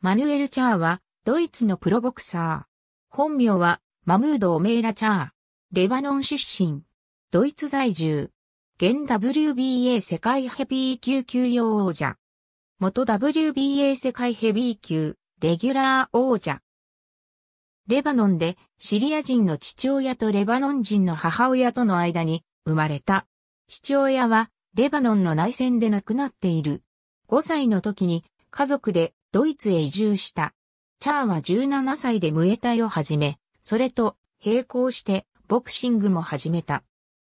マヌエル・チャーは、ドイツのプロボクサー。本名は、マムード・オメーラ・チャー。レバノン出身。ドイツ在住。現 WBA 世界ヘビー級級用王者。元 WBA 世界ヘビー級、レギュラー王者。レバノンでシリア人の父親とレバノン人の母親との間に生まれた。父親はレバノンの内戦で亡くなっている。5歳の時に家族でドイツへ移住した。チャーは17歳でムエタイを始め、それと並行してボクシングも始めた。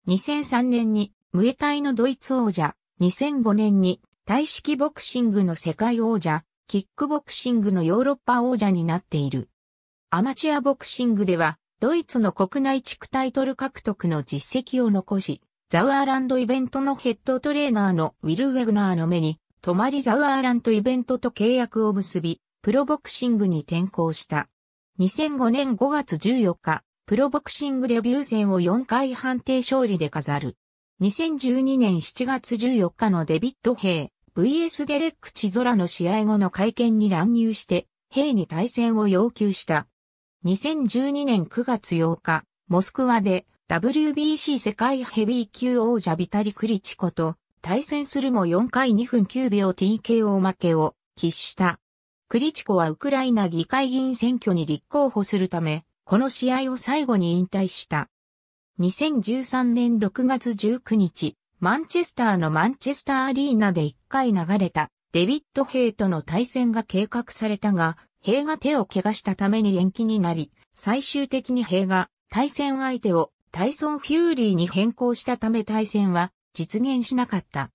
2003年にムエタイのドイツ王者、2005年に体式ボクシングの世界王者、キックボクシングのヨーロッパ王者になっている。アマチュアボクシングでは、ドイツの国内地区タイトル獲得の実績を残し、ザウアーランドイベントのヘッドトレーナーのウィル・ウェグナーの目に泊まりザウアーラントイベントと契約を結び、プロボクシングに転向した。2005年5月14日、プロボクシングデビュー戦を4回判定勝利で飾る。2012年7月14日のデビット・ヘイ、VS デレック・チゾラの試合後の会見に乱入して、ヘイに対戦を要求した。2012年9月8日、モスクワで WBC 世界ヘビー級王者ビタリ・クリチコと対戦するも4回2分9秒 TKO 負けを喫した。クリチコはウクライナ議会議員選挙に立候補するため、この試合を最後に引退した。2013年6月19日、マンチェスターのマンチェスターアリーナで1回流れたデビッド・ヘイとの対戦が計画されたが、ヘイが手を怪我したために延期になり、最終的にヘイが対戦相手をタイソン・フューリーに変更したため対戦は実現しなかった。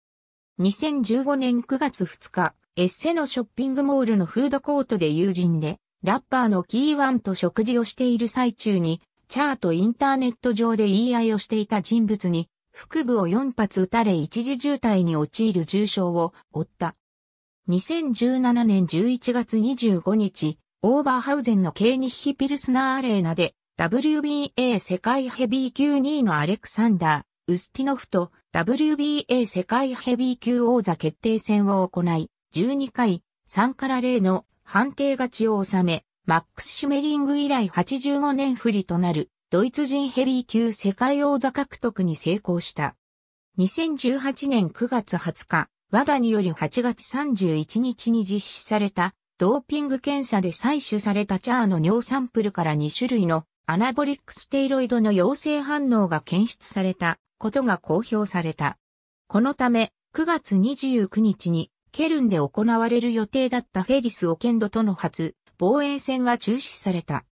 2015年9月2日、エッセのショッピングモールのフードコートで友人で、ラッパーのキーワンと食事をしている最中に、チャートインターネット上で言い合いをしていた人物に、腹部を4発撃たれ一時渋滞に陥る重傷を負った。2017年11月25日、オーバーハウゼンのケーニッヒピルスナーアレーナで、WBA 世界ヘビー級2位のアレクサンダー、ウスティノフと WBA 世界ヘビー級王座決定戦を行い、12回3から0の判定勝ちを収め、マックス・シュメリング以来85年不利となるドイツ人ヘビー級世界王座獲得に成功した。2018年9月20日、w a により8月31日に実施されたドーピング検査で採取されたチャーの尿サンプルから2種類のアナボリックステイロイドの陽性反応が検出されたことが公表された。このため、9月29日にケルンで行われる予定だったフェリス・オケンドとの初防衛戦が中止された。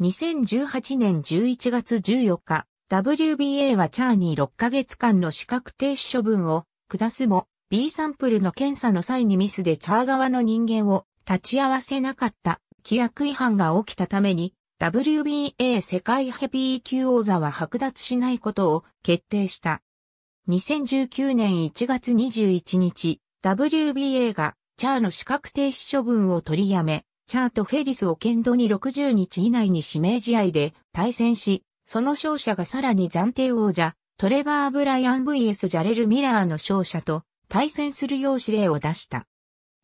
2018年11月14日、WBA はチャーに6ヶ月間の資格停止処分を下すも、B サンプルの検査の際にミスでチャー側の人間を立ち会わせなかった規約違反が起きたために WBA 世界ヘビー級王座は剥奪しないことを決定した。2019年1月21日、WBA がチャーの資格停止処分を取りやめ、チャーとフェリスを剣道に60日以内に指名試合で対戦し、その勝者がさらに暫定王者、トレバー・ブライアン VS ジャレル・ミラーの勝者と対戦するよう指令を出した。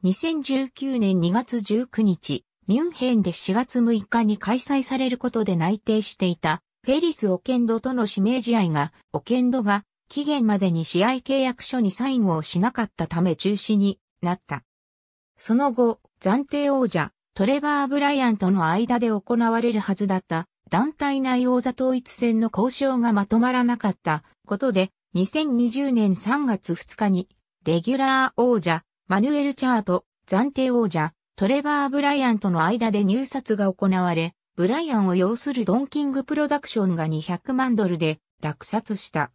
2019年2月19日、ミュンヘンで4月6日に開催されることで内定していたフェリス・オケンドとの指名試合が、オケンドが期限までに試合契約書にサインをしなかったため中止になった。その後、暫定王者、トレバー・ブライアンとの間で行われるはずだった団体内王座統一戦の交渉がまとまらなかったことで、2020年3月2日に、レギュラー王者、マヌエル・チャート、暫定王者、トレバー・ブライアンとの間で入札が行われ、ブライアンを要するドンキングプロダクションが200万ドルで落札した。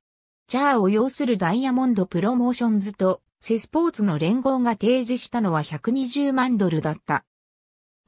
チャーを要するダイヤモンドプロモーションズとセスポーツの連合が提示したのは120万ドルだった。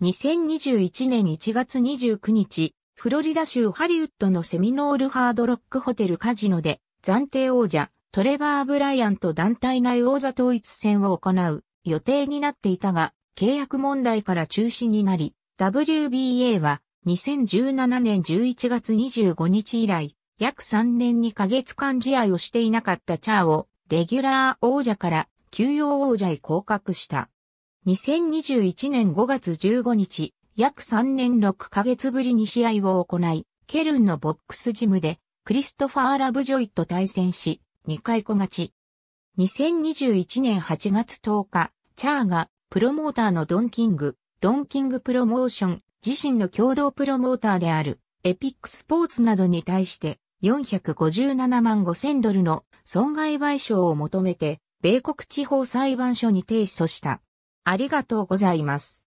2021年1月29日、フロリダ州ハリウッドのセミノールハードロックホテルカジノで暫定王者トレバー・ブライアンと団体内王座統一戦を行う予定になっていたが、契約問題から中止になり、WBA は2017年11月25日以来、約3年2ヶ月間試合をしていなかったチャーを、レギュラー王者から休養王者へ降格した。2021年5月15日、約3年6ヶ月ぶりに試合を行い、ケルンのボックスジムで、クリストファー・ラブジョイと対戦し、2回小勝ち。2021年8月10日、チャーがプロモーターのドンキング、ドンキングプロモーション、自身の共同プロモーターである、エピックスポーツなどに対して、457万5000ドルの損害賠償を求めて、米国地方裁判所に提訴した。ありがとうございます。